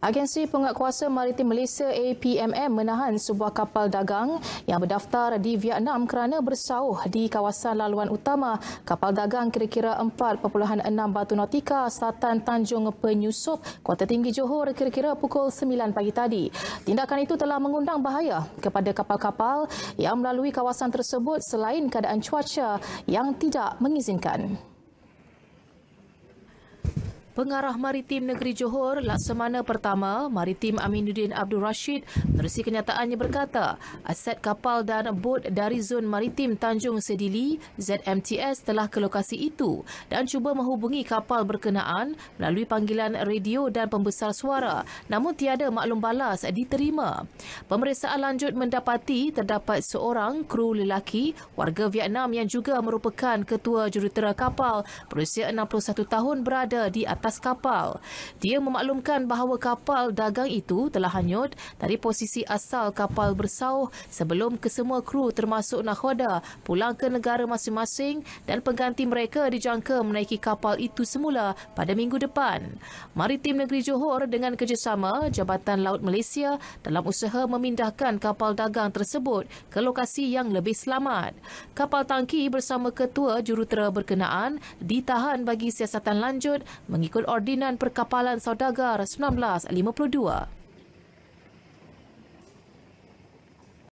Agensi Penguatkuasa Maritim Malaysia APMM menahan sebuah kapal dagang yang berdaftar di Vietnam kerana bersauh di kawasan laluan utama. Kapal dagang kira-kira 4.6 batu nautika selatan Tanjung Penyusup, Kota Tinggi Johor kira-kira pukul 9 pagi tadi. Tindakan itu telah mengundang bahaya kepada kapal-kapal yang melalui kawasan tersebut selain keadaan cuaca yang tidak mengizinkan. Pengarah Maritim Negeri Johor, Laksamana Pertama, Maritim Aminuddin Abdul Rashid, menerusi kenyataannya berkata, aset kapal dan bot dari Zon Maritim Tanjung Sedili, ZMTS, telah ke lokasi itu dan cuba menghubungi kapal berkenaan melalui panggilan radio dan pembesar suara, namun tiada maklum balas diterima. Pemeriksaan lanjut mendapati terdapat seorang kru lelaki warga Vietnam yang juga merupakan ketua jurutera kapal berusia 61 tahun berada di atas atas kapal. Dia memaklumkan bahawa kapal dagang itu telah hanyut dari posisi asal kapal bersauh sebelum kesemua kru termasuk nakhoda pulang ke negara masing-masing dan pengganti mereka dijangka menaiki kapal itu semula pada minggu depan. Maritim Negeri Johor dengan kerjasama Jabatan Laut Malaysia dalam usaha memindahkan kapal dagang tersebut ke lokasi yang lebih selamat. Kapal tangki bersama ketua jurutera berkenaan ditahan bagi siasatan lanjut mengikuti mengikut Ordinan Perkapalan Saudagar 1952.